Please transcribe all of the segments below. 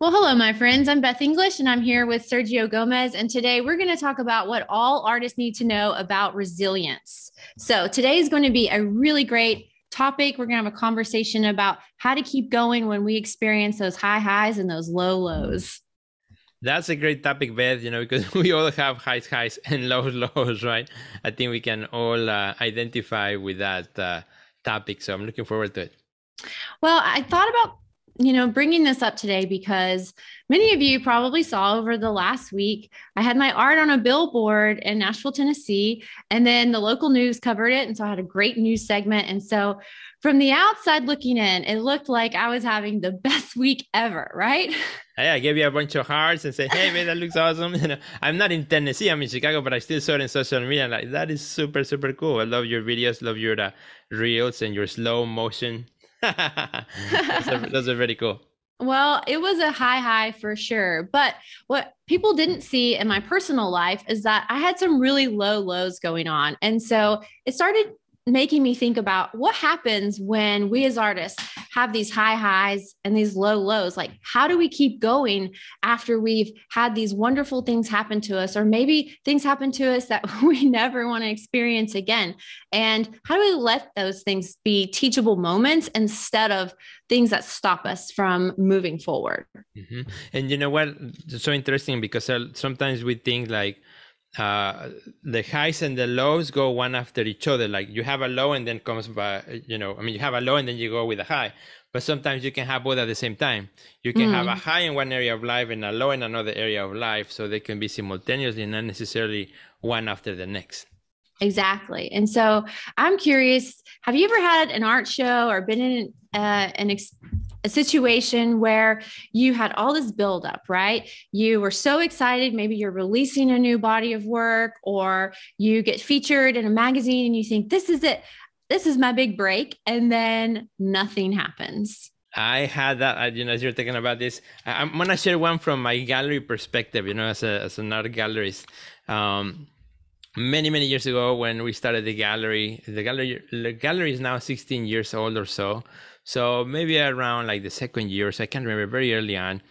Well, hello, my friends. I'm Beth English, and I'm here with Sergio Gomez. And today we're going to talk about what all artists need to know about resilience. So, today is going to be a really great topic. We're going to have a conversation about how to keep going when we experience those high highs and those low lows. That's a great topic, Beth, you know, because we all have highs, highs, and low lows, right? I think we can all uh, identify with that uh, topic. So, I'm looking forward to it. Well, I thought about you know, bringing this up today because many of you probably saw over the last week, I had my art on a billboard in Nashville, Tennessee, and then the local news covered it. And so I had a great news segment. And so from the outside looking in, it looked like I was having the best week ever, right? Hey, I gave you a bunch of hearts and say, hey, man, that looks awesome. You know, I'm not in Tennessee, I'm in Chicago, but I still saw it in social media. like, that is super, super cool. I love your videos, love your uh, reels and your slow motion Mm-hmm. those, are, those are really cool. Well, it was a high high for sure. But what people didn't see in my personal life is that I had some really low lows going on. And so it started making me think about what happens when we as artists have these high highs and these low lows. Like, how do we keep going after we've had these wonderful things happen to us, or maybe things happen to us that we never want to experience again? And how do we let those things be teachable moments instead of things that stop us from moving forward? Mm-hmm. And you know what? It's so interesting because uh, sometimes we think like, uh, the highs and the lows go one after each other. Like you have a low and then comes by, you know, I mean, you have a low and then you go with a high. But sometimes you can have both at the same time. You can mm. have a mm. high in one area of life and a low in another area of life. So they can be simultaneously, not necessarily one after the next. Exactly. And so I'm curious have you ever had an art show or been in uh, an ex- a situation where you had all this buildup, right? You were so excited. Maybe you're releasing a new body of work, or you get featured in a magazine and you think, this is it. This is my big break. And then nothing happens. I had that, uh, you know, as you're thinking about this, I, am going to share one from my gallery perspective, you know, as, a, as an art gallerist. Um, many, many years ago when we started the gallery, the gallery, the gallery is now 16 years old or so. So maybe around like the second year, so I can not remember very early on,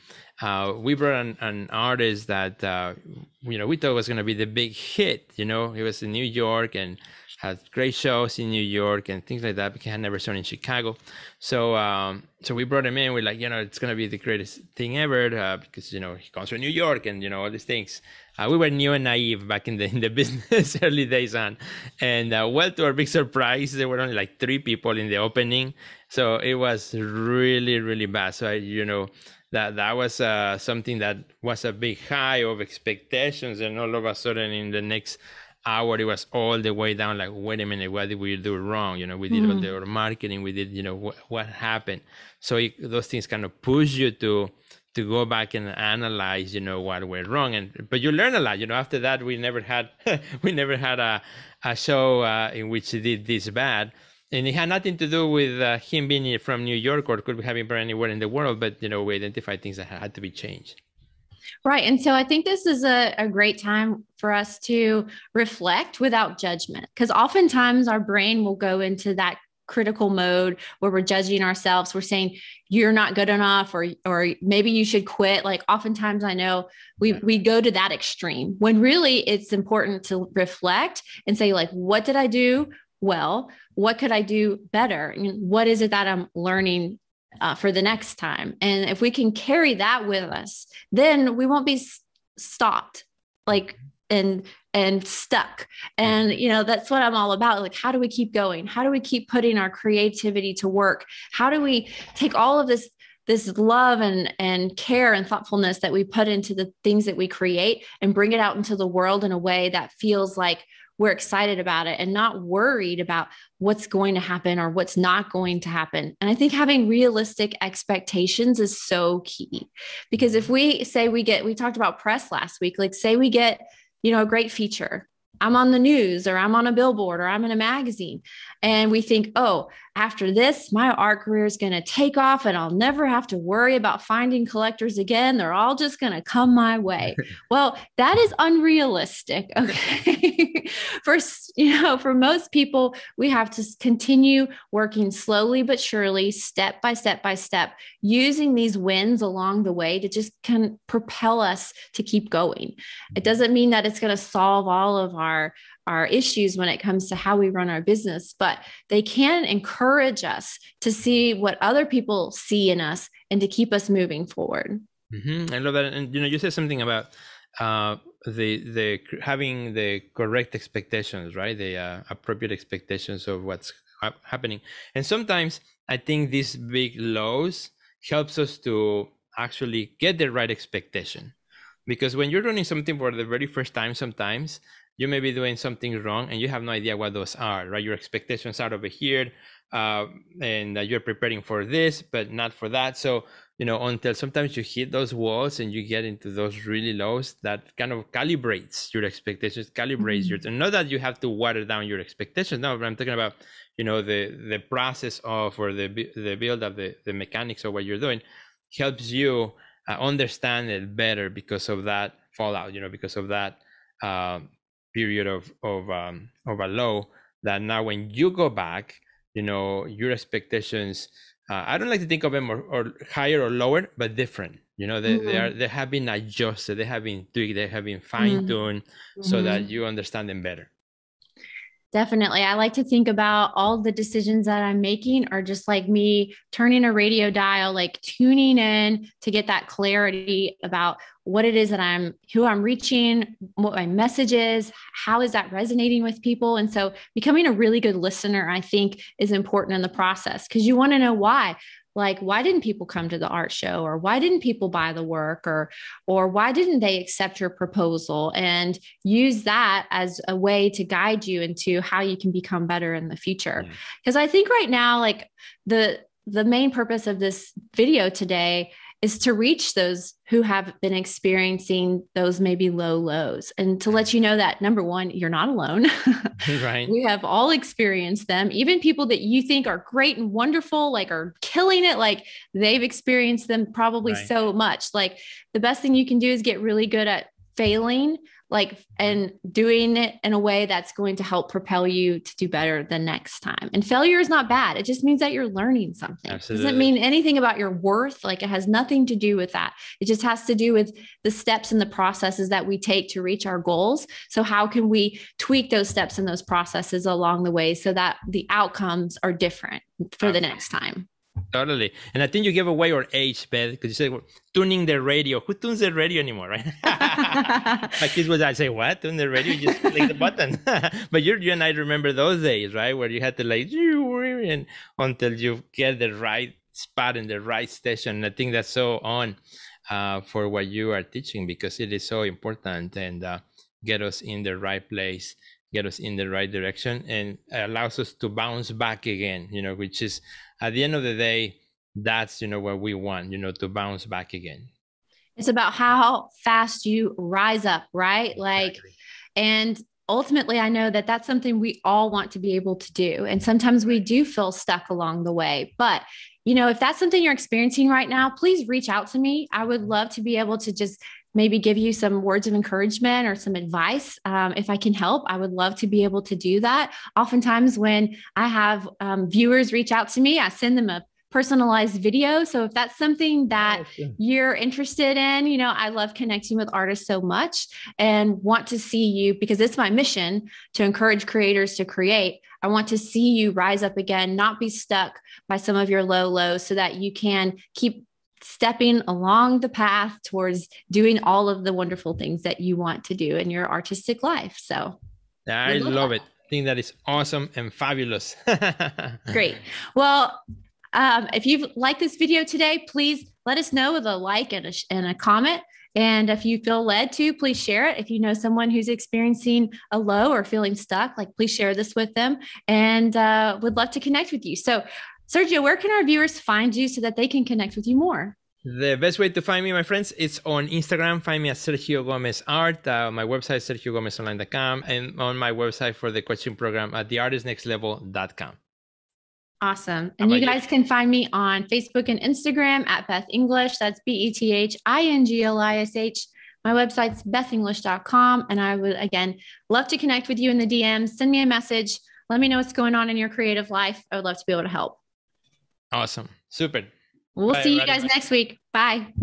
uh, we brought an, an artist that uh, you know we thought was going to be the big hit. You know, he was in New York and had great shows in New York and things like that. Because I had never shown in Chicago, so um, so we brought him in. We're like, you know, it's going to be the greatest thing ever uh, because you know he comes from New York and you know all these things. Uh, we were new and naive back in the in the business early days on, and uh, well, to our big surprise, there were only like three people in the opening, so it was really really bad so I, you know that that was uh, something that was a big high of expectations and all of a sudden in the next hour it was all the way down like wait a minute what did we do wrong you know we did mm-hmm. all the marketing we did you know wh- what happened so it, those things kind of push you to to go back and analyze you know what went wrong and but you learn a lot you know after that we never had we never had a, a show uh, in which it did this bad and it had nothing to do with uh, him being from New York or could have been from anywhere in the world, but you know, we identified things that had to be changed. Right. And so I think this is a, a great time for us to reflect without judgment, because oftentimes our brain will go into that critical mode where we're judging ourselves we're saying you're not good enough or or maybe you should quit like oftentimes i know we we go to that extreme when really it's important to reflect and say like what did i do well what could i do better what is it that i'm learning uh, for the next time and if we can carry that with us then we won't be stopped like and and stuck and you know that's what i'm all about like how do we keep going how do we keep putting our creativity to work how do we take all of this this love and and care and thoughtfulness that we put into the things that we create and bring it out into the world in a way that feels like we're excited about it and not worried about what's going to happen or what's not going to happen. And I think having realistic expectations is so key because if we say we get, we talked about press last week, like say we get, you know, a great feature I'm on the news or I'm on a billboard or I'm in a magazine. And we think, oh, after this, my art career is going to take off and I'll never have to worry about finding collectors again. They're all just going to come my way. well, that is unrealistic. Okay. for, you know, for most people, we have to continue working slowly but surely, step by step by step, using these wins along the way to just kind of propel us to keep going. It mm-hmm. doesn't mean that it's going to solve all of our our issues when it comes to how we run our business, but they can encourage us to see what other people see in us and to keep us moving forward. Mm-hmm. I love that. And you know, you said something about uh, the the having the correct expectations, right? The uh, appropriate expectations of what's ha- happening. And sometimes I think these big lows helps us to actually get the right expectation because when you're running something for the very first time sometimes you may be doing something wrong and you have no idea what those are, right? Your expectations are over here uh, and you're preparing for this, but not for that. So, you know, until sometimes you hit those walls and you get into those really lows, that kind of calibrates your expectations, calibrates mm-hmm. your, and not that you have to water down your expectations. No, but I'm talking about, you know, the, the process of, or the, the build of the, the mechanics of what you're doing helps you uh, understand it better because of that fallout, you know, because of that um, period of of um, of a low that now when you go back you know your expectations uh, i don't like to think of them or, or higher or lower but different you know they, mm-hmm. they are mm-hmm. they have been adjusted they have been tweaked they have been mm-hmm. fine-tuned mm-hmm. so that mm-hmm. you understand them better Definitely. I like to think about all the decisions that I'm making are just like me turning a radio dial, like tuning in to get that clarity about what it is that I'm, who I'm reaching, what my message is, how is that resonating with people. And so becoming a really good listener, I think, is important in the process because you want to know why like why didn't people come to the art show or why didn't people buy the work or or why didn't they accept your proposal and use that as a way to guide you into how you can become better in the future because mm. yeah. i think right now like the the main purpose of this video today is to reach those who have been experiencing those maybe low lows and to let you know that number one, you're not alone. right. We have all experienced them. Even people that you think are great and wonderful, like are killing it, like they've experienced them probably right. so much. Like the best thing you can do is get really good at failing like and doing it in a way that's going to help propel you to do better the next time. And failure is not bad. It just means that you're learning something. Absolutely. It doesn't mean anything about your worth. Like it has nothing to do with that. It just has to do with the steps and the processes that we take to reach our goals. So how can we tweak those steps and those processes along the way so that the outcomes are different for okay. the next time? Totally. And I think you gave away your age, Beth, because you said tuning the radio. Who tunes the radio anymore, right? My kids would I say, What? Tune the radio? You just click the button. but you, you and I remember those days, right? Where you had to like and until you get the right spot in the right station. And I think that's so on uh, for what you are teaching because it is so important and uh, get us in the right place get us in the right direction and allows us to bounce back again you know which is at the end of the day that's you know what we want you know to bounce back again it's about how fast you rise up right exactly. like and ultimately i know that that's something we all want to be able to do and sometimes we do feel stuck along the way but you know if that's something you're experiencing right now please reach out to me i would love to be able to just maybe give you some words of encouragement or some advice. Um, if I can help, I would love to be able to do that. Oftentimes, when I have um, viewers reach out to me, I send them a personalized video. So if that's something that oh, you're interested in, you know, I love connecting with artists so much and want to see you because it's my mission to encourage creators to create. I want to see you rise up again, not be stuck by some of your low lows so that you can keep stepping along the path towards doing all of the wonderful things that you want to do in your artistic life. So I love, it. I think that is awesome and fabulous. Great. Well, um, if you've liked this video today, please let us know with a like and a, and a comment. And if you feel led to, please share it. If you know someone who's experiencing a low or feeling stuck, like please share this with them and uh, would love to connect with you. So, Sergio, where can our viewers find you so that they can connect with you more? The best way to find me, my friends, is on Instagram. Find me at Sergio Gomez Art. Uh, my website, sergiogomezonline.com, and on my website for the Question program at theartistnextlevel.com. Awesome. And you guys you? can find me on Facebook and Instagram at Beth English. That's B E T H I N G L I S H. My website's bethenglish.com. And I would, again, love to connect with you in the DMs. Send me a message. Let me know what's going on in your creative life. I would love to be able to help. Awesome. Super. We'll see you guys next week. Bye.